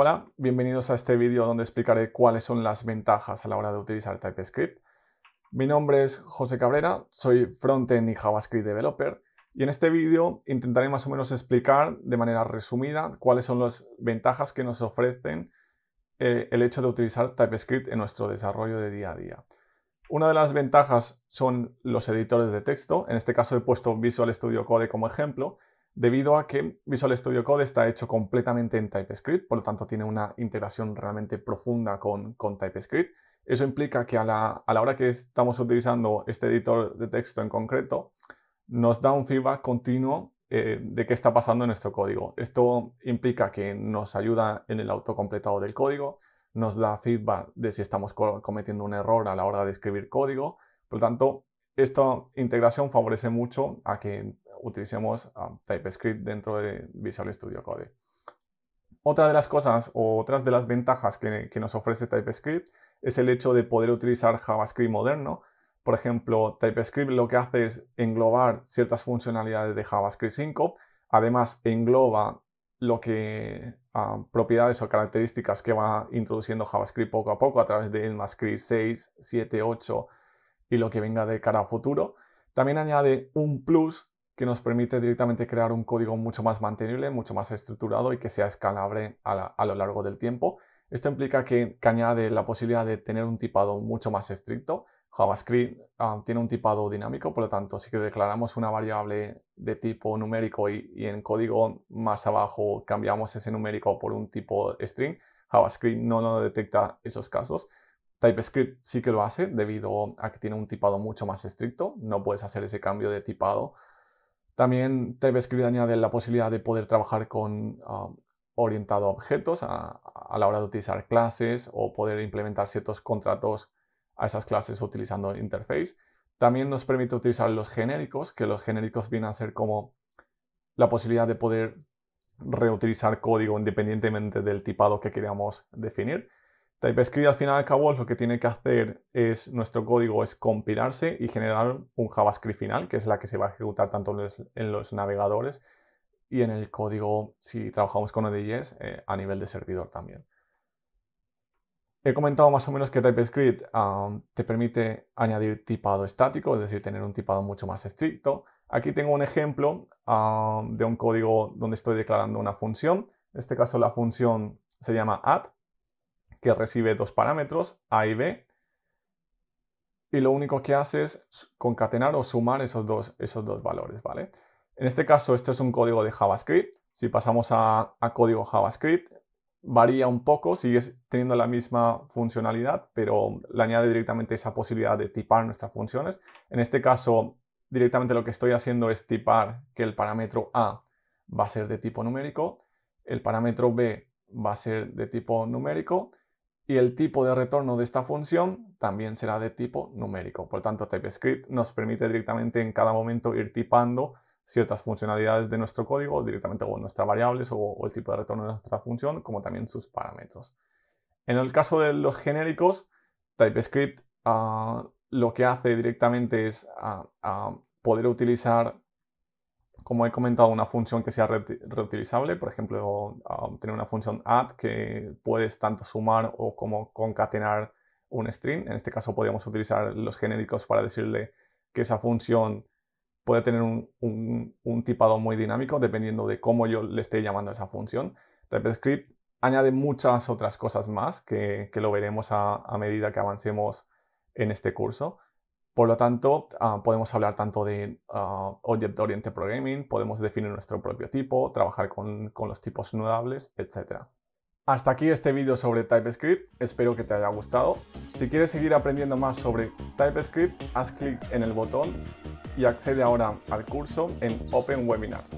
Hola, bienvenidos a este vídeo donde explicaré cuáles son las ventajas a la hora de utilizar TypeScript. Mi nombre es José Cabrera, soy frontend y JavaScript developer y en este vídeo intentaré más o menos explicar de manera resumida cuáles son las ventajas que nos ofrecen eh, el hecho de utilizar TypeScript en nuestro desarrollo de día a día. Una de las ventajas son los editores de texto, en este caso he puesto Visual Studio Code como ejemplo, debido a que Visual Studio Code está hecho completamente en TypeScript, por lo tanto tiene una integración realmente profunda con, con TypeScript. Eso implica que a la, hora que estamos utilizando este editor de texto en concreto, nos da un feedback continuo eh, de qué está pasando en nuestro código. Esto implica que nos ayuda en el autocompletado del código, nos da feedback de si estamos cometiendo un error a la hora de escribir código. Por lo tanto, esta integración favorece mucho a que utilicemos um, TypeScript dentro de Visual Studio Code. Otra de las cosas o otras de las ventajas que, nos ofrece TypeScript es el hecho de poder utilizar JavaScript moderno. Por ejemplo, TypeScript lo que hace es englobar ciertas funcionalidades de JavaScript 5. Además, engloba lo que um, propiedades o características que va introduciendo JavaScript poco a poco a través de ECMAScript 6, 7, 8 y lo que venga de cara a futuro. También añade un plus que nos permite directamente crear un código mucho más mantenible, mucho más estructurado y que sea escalable a, lo largo del tiempo. Esto implica que, añade la posibilidad de tener un tipado mucho más estricto. JavaScript ah, tiene un tipado dinámico, por lo tanto, si declaramos una variable de tipo numérico y, en código más abajo cambiamos ese numérico por un tipo string, JavaScript no, lo detecta esos casos. TypeScript sí que lo hace debido a que tiene un tipado mucho más estricto. No puedes hacer ese cambio de tipado también TypeScript añade la posibilidad de poder trabajar con um, orientado a objetos a, la hora de utilizar clases o poder implementar ciertos contratos a esas clases utilizando interface. También nos permite utilizar los genéricos, que los genéricos vienen a ser como la posibilidad de poder reutilizar código independientemente del tipado que queríamos definir. TypeScript al final y al cabo lo que tiene que hacer es, nuestro código es compilarse y generar un JavaScript final, que es la que se va a ejecutar tanto en los navegadores y en el código, si trabajamos con ODS, eh, a nivel de servidor también. He comentado más o menos que TypeScript te permite añadir tipado estático, es decir, tener un tipado mucho más estricto. Aquí tengo un ejemplo de un código donde estoy declarando una función. En este caso la función se llama add que recibe dos parámetros, A y B, y lo único que hace es concatenar o sumar esos dos, esos dos valores, ¿vale? En este caso, este es un código de JavaScript. Si pasamos a, a código JavaScript, varía un poco, sigue teniendo la misma funcionalidad, pero le añade directamente esa posibilidad de tipar nuestras funciones. En este caso, directamente lo que estoy haciendo es tipar que el parámetro A va a ser de tipo numérico, el parámetro B va a ser de tipo numérico y el tipo de retorno de esta función también será de tipo numérico. Por tanto, TypeScript nos permite directamente en cada momento ir tipando ciertas funcionalidades de nuestro código, directamente con nuestras variables o, el tipo de retorno de nuestra función, como también sus parámetros. En el caso de los genéricos, TypeScript ah, lo que hace directamente es ah, ah, poder utilizar como he comentado, una función que sea reutilizable, por ejemplo, ah, tener una función add que puedes tanto sumar o como concatenar un string. En este caso podríamos utilizar los genéricos para decirle que esa función puede tener un, tipado muy dinámico dependiendo de cómo yo le esté llamando a esa función. TypeScript añade muchas otras cosas más que, lo veremos a medida que avancemos en este curso. Por lo tanto, ah, podemos hablar tanto de ah, object-oriented programming, podemos definir nuestro propio tipo, trabajar con, con los tipos nodables, etc. Hasta aquí este vídeo sobre TypeScript, espero que te haya gustado. Si quieres seguir aprendiendo más sobre TypeScript, haz clic en el botón y accede ahora al curso en Open Webinars.